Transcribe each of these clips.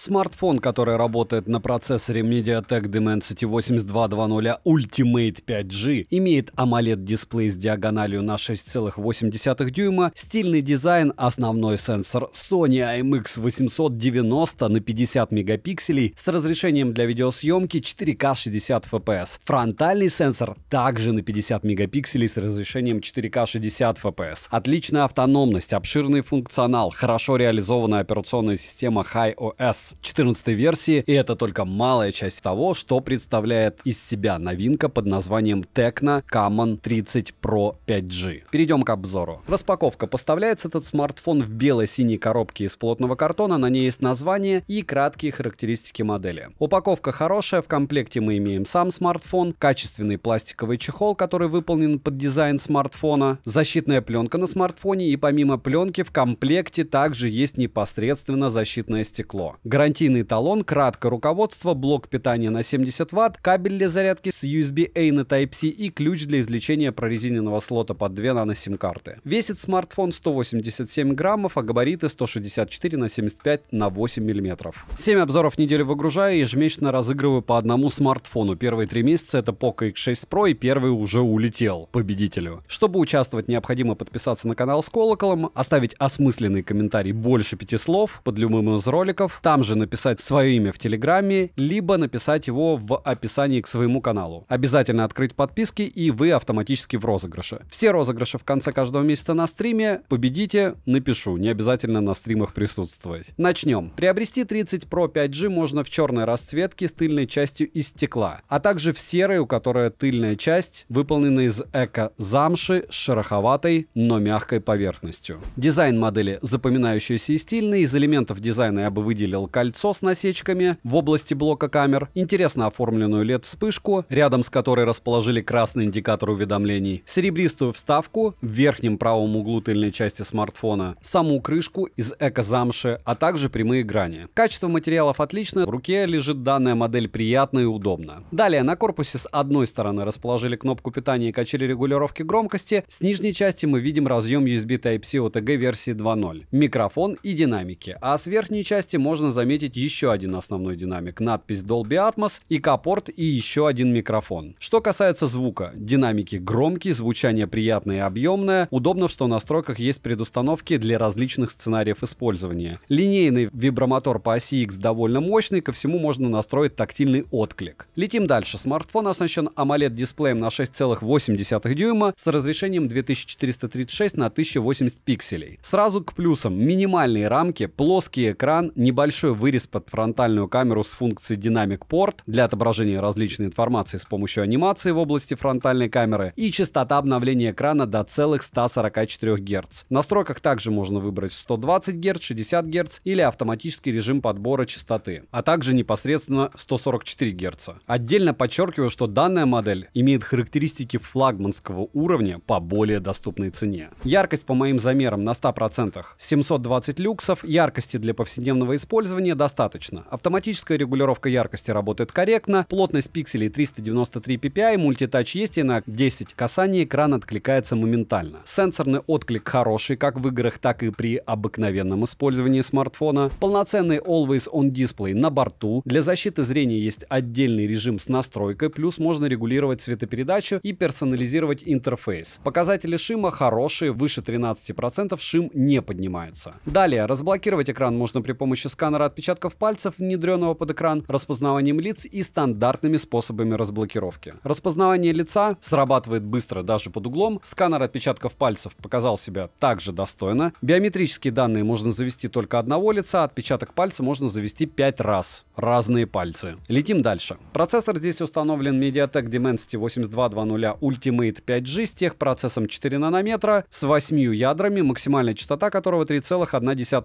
Смартфон, который работает на процессоре MediaTek Dimensity 8220 а Ultimate 5G, имеет AMOLED-дисплей с диагональю на 6,8 дюйма, стильный дизайн, основной сенсор Sony IMX890 на 50 мегапикселей с разрешением для видеосъемки 4 k 60 FPS. Фронтальный сенсор также на 50 мегапикселей с разрешением 4 k 60 FPS. Отличная автономность, обширный функционал, хорошо реализованная операционная система HiOS с 14 версии, и это только малая часть того, что представляет из себя новинка под названием Tecno Common 30 Pro 5G. Перейдем к обзору. Распаковка. Поставляется этот смартфон в бело-синей коробке из плотного картона, на ней есть название и краткие характеристики модели. Упаковка хорошая, в комплекте мы имеем сам смартфон, качественный пластиковый чехол, который выполнен под дизайн смартфона, защитная пленка на смартфоне и помимо пленки в комплекте также есть непосредственно защитное стекло. Гарантийный талон, краткое руководство, блок питания на 70 Вт, кабель для зарядки с USB-A на Type-C и ключ для извлечения прорезиненного слота под 2 нано-сим-карты. Весит смартфон 187 граммов, а габариты 164 на 75 на 8 миллиметров. 7 обзоров в неделю выгружаю и ежемесячно разыгрываю по одному смартфону. Первые три месяца это Poco X6 Pro и первый уже улетел победителю. Чтобы участвовать, необходимо подписаться на канал с колоколом, оставить осмысленный комментарий больше пяти слов под любым из роликов. Там же же написать свое имя в Телеграме, либо написать его в описании к своему каналу. Обязательно открыть подписки, и вы автоматически в розыгрыше. Все розыгрыши в конце каждого месяца на стриме. Победите, напишу. Не обязательно на стримах присутствовать. Начнем. Приобрести 30 Pro 5G можно в черной расцветке с тыльной частью из стекла, а также в серой, у которой тыльная часть выполнена из эко-замши с шероховатой, но мягкой поверхностью. Дизайн модели запоминающийся и стильный. Из элементов дизайна я бы выделил, кольцо с насечками в области блока камер, интересно оформленную LED-вспышку, рядом с которой расположили красный индикатор уведомлений, серебристую вставку в верхнем правом углу тыльной части смартфона, саму крышку из эко-замши, а также прямые грани. Качество материалов отличное, в руке лежит данная модель приятно и удобно. Далее на корпусе с одной стороны расположили кнопку питания и качели регулировки громкости, с нижней части мы видим разъем USB Type-C OTG версии 2.0, микрофон и динамики, а с верхней части можно заметить еще один основной динамик, надпись Dolby Atmos, и порт и еще один микрофон. Что касается звука, динамики громкие, звучание приятное и объемное. Удобно, что в настройках есть предустановки для различных сценариев использования. Линейный вибромотор по оси X довольно мощный, ко всему можно настроить тактильный отклик. Летим дальше. Смартфон оснащен AMOLED-дисплеем на 6,8 дюйма с разрешением 2436 на 1080 пикселей. Сразу к плюсам. Минимальные рамки, плоский экран, небольшой небольшой вырез под фронтальную камеру с функцией Dynamic Port для отображения различной информации с помощью анимации в области фронтальной камеры и частота обновления экрана до целых 144 Гц. В настройках также можно выбрать 120 Гц, 60 Гц или автоматический режим подбора частоты, а также непосредственно 144 Гц. Отдельно подчеркиваю, что данная модель имеет характеристики флагманского уровня по более доступной цене. Яркость по моим замерам на 100%, 720 люксов, яркости для повседневного использования регулирования достаточно. Автоматическая регулировка яркости работает корректно, плотность пикселей 393 ppi, мультитач есть и на 10 касаний экран откликается моментально. Сенсорный отклик хороший как в играх, так и при обыкновенном использовании смартфона. Полноценный Always On дисплей на борту. Для защиты зрения есть отдельный режим с настройкой, плюс можно регулировать цветопередачу и персонализировать интерфейс. Показатели шима хорошие, выше 13% шим не поднимается. Далее, разблокировать экран можно при помощи сканера отпечатков пальцев, внедренного под экран, распознаванием лиц и стандартными способами разблокировки. Распознавание лица срабатывает быстро даже под углом, сканер отпечатков пальцев показал себя также достойно, биометрические данные можно завести только одного лица, отпечаток пальца можно завести 5 раз. Разные пальцы. Летим дальше. Процессор здесь установлен MediaTek Dimensity 8200 Ultimate 5G с техпроцессом 4 нанометра с 8 ядрами, максимальная частота которого 3,1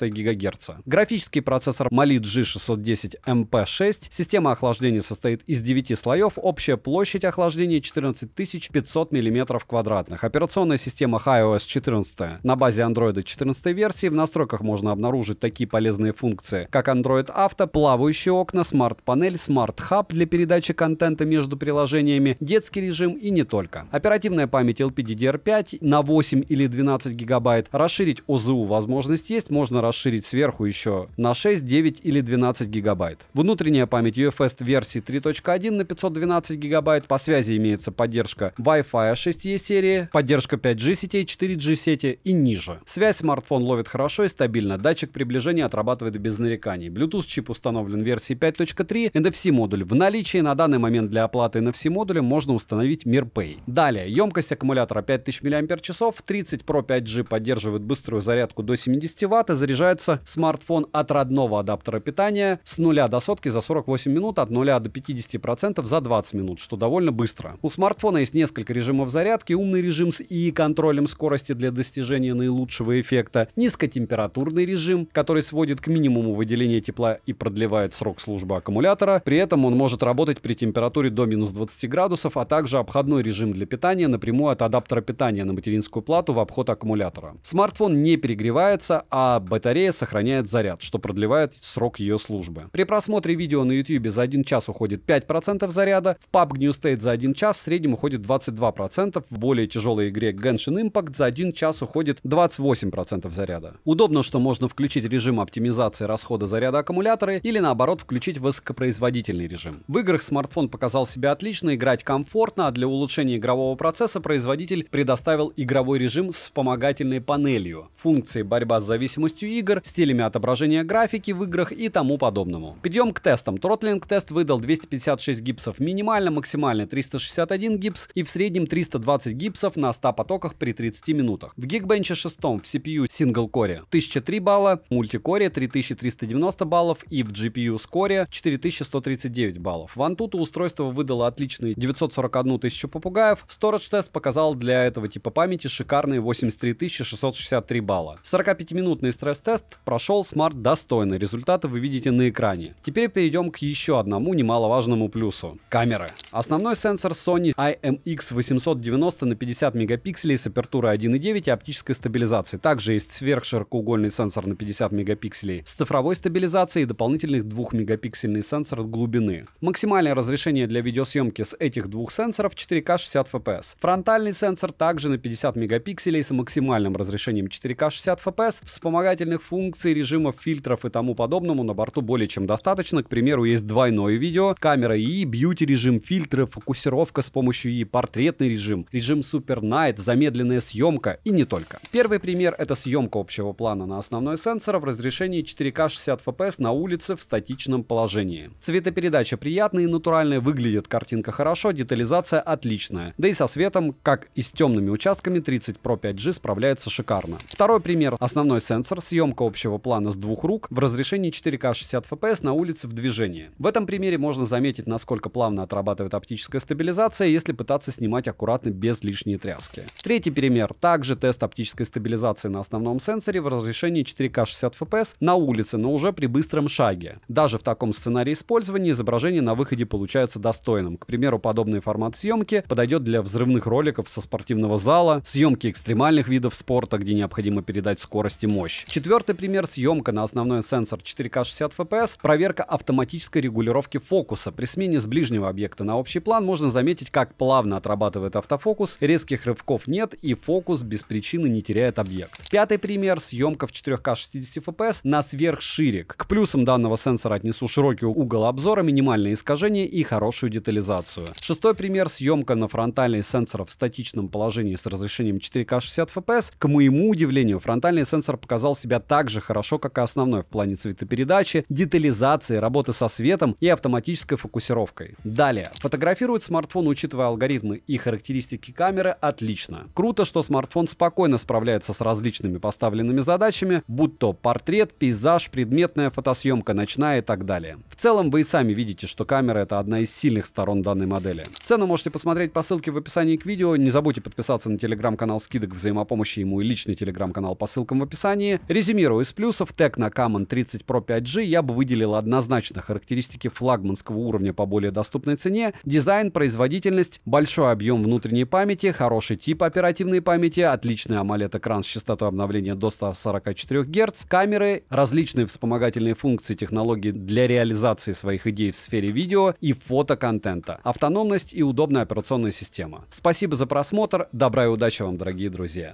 ГГц. Графический процессор Mali G610 MP6. Система охлаждения состоит из 9 слоев, общая площадь охлаждения 14500 мм квадратных. Операционная система HiOS 14 на базе Android 14 версии. В настройках можно обнаружить такие полезные функции, как Android Auto, плавающие окна, смарт-панель, смарт-хаб для передачи контента между приложениями, детский режим и не только. Оперативная память LPDDR5 на 8 или 12 гигабайт. Расширить ОЗУ возможность есть, можно расширить сверху еще на 6, 9 9 или 12 гигабайт. Внутренняя память UFS версии 3.1 на 512 гигабайт. По связи имеется поддержка Wi-Fi 6E серии, поддержка 5G сетей, 4G сети и ниже. Связь смартфон ловит хорошо и стабильно. Датчик приближения отрабатывает без нареканий. Bluetooth чип установлен версии 5.3. NFC модуль в наличии. На данный момент для оплаты NFC модуля можно установить MirPay. Далее, емкость аккумулятора 5000 мАч, 30 Pro 5G поддерживает быструю зарядку до 70 Вт и заряжается смартфон от родного адаптера адаптера питания с 0 до сотки за 48 минут, от 0 до 50% за 20 минут, что довольно быстро. У смартфона есть несколько режимов зарядки, умный режим с и контролем скорости для достижения наилучшего эффекта, низкотемпературный режим, который сводит к минимуму выделение тепла и продлевает срок службы аккумулятора, при этом он может работать при температуре до минус 20 градусов, а также обходной режим для питания напрямую от адаптера питания на материнскую плату в обход аккумулятора. Смартфон не перегревается, а батарея сохраняет заряд, что продлевает срок ее службы. При просмотре видео на YouTube за 1 час уходит 5% заряда, в PUBG New State за 1 час в среднем уходит 22%, в более тяжелой игре Genshin Impact за 1 час уходит 28% заряда. Удобно, что можно включить режим оптимизации расхода заряда аккумулятора или наоборот включить высокопроизводительный режим. В играх смартфон показал себя отлично, играть комфортно, а для улучшения игрового процесса производитель предоставил игровой режим с вспомогательной панелью, функции борьба с зависимостью игр, стилями отображения графики в играх играх и тому подобному. Перейдем к тестам. Тротлинг тест выдал 256 гипсов минимально, максимально 361 гипс и в среднем 320 гипсов на 100 потоках при 30 минутах. В Geekbench 6 в CPU сингл-коре 1003 балла, мультикоре 3390 баллов и в GPU скоре 4139 баллов. В Antutu устройство выдало отличные 941 тысячу попугаев, Storage тест показал для этого типа памяти шикарные 83 663 балла. 45-минутный стресс-тест прошел смарт достойно, результат Результаты вы видите на экране. Теперь перейдем к еще одному немаловажному плюсу. Камеры. Основной сенсор Sony IMX890 на 50 мегапикселей с апертурой 1.9 и оптической стабилизацией. Также есть сверхширокоугольный сенсор на 50 мегапикселей с цифровой стабилизацией и дополнительных 2 мегапиксельный сенсор глубины. Максимальное разрешение для видеосъемки с этих двух сенсоров 4К 60 FPS. Фронтальный сенсор также на 50 мегапикселей с максимальным разрешением 4К 60 FPS, вспомогательных функций, режимов фильтров и тому подобное подобному на борту более чем достаточно. К примеру, есть двойное видео, камера и бьюти-режим, фильтры, фокусировка с помощью и портретный режим, режим Super Night, замедленная съемка и не только. Первый пример — это съемка общего плана на основной сенсор в разрешении 4К 60 FPS на улице в статичном положении. Цветопередача приятная и натуральная, выглядит картинка хорошо, детализация отличная. Да и со светом, как и с темными участками, 30 Pro 5G справляется шикарно. Второй пример — основной сенсор, съемка общего плана с двух рук в разрешении разрешении 4К 60 FPS на улице в движении. В этом примере можно заметить, насколько плавно отрабатывает оптическая стабилизация, если пытаться снимать аккуратно без лишней тряски. Третий пример. Также тест оптической стабилизации на основном сенсоре в разрешении 4К 60 FPS на улице, но уже при быстром шаге. Даже в таком сценарии использования изображение на выходе получается достойным. К примеру, подобный формат съемки подойдет для взрывных роликов со спортивного зала, съемки экстремальных видов спорта, где необходимо передать скорость и мощь. Четвертый пример — съемка на основной сенсор 4К 60 FPS, проверка автоматической регулировки фокуса. При смене с ближнего объекта на общий план можно заметить, как плавно отрабатывает автофокус, резких рывков нет и фокус без причины не теряет объект. Пятый пример — съемка в 4К 60 FPS на сверхширик. К плюсам данного сенсора отнесу широкий угол обзора, минимальные искажения и хорошую детализацию. Шестой пример — съемка на фронтальный сенсор в статичном положении с разрешением 4К 60 FPS. К моему удивлению, фронтальный сенсор показал себя так же хорошо, как и основной в плане цвета светопередачи, детализации, работы со светом и автоматической фокусировкой. Далее. Фотографирует смартфон, учитывая алгоритмы и характеристики камеры, отлично. Круто, что смартфон спокойно справляется с различными поставленными задачами, будь то портрет, пейзаж, предметная фотосъемка, ночная и так далее. В целом вы и сами видите, что камера это одна из сильных сторон данной модели. Цену можете посмотреть по ссылке в описании к видео. Не забудьте подписаться на телеграм-канал скидок взаимопомощи и мой личный телеграм-канал по ссылкам в описании. Резюмирую из плюсов. Тег на Камон 35 Pro 5G, я бы выделил однозначно характеристики флагманского уровня по более доступной цене, дизайн, производительность, большой объем внутренней памяти, хороший тип оперативной памяти, отличный AMOLED-экран с частотой обновления до 144 Гц, камеры, различные вспомогательные функции технологии для реализации своих идей в сфере видео и фотоконтента, автономность и удобная операционная система. Спасибо за просмотр, добра и удачи вам, дорогие друзья!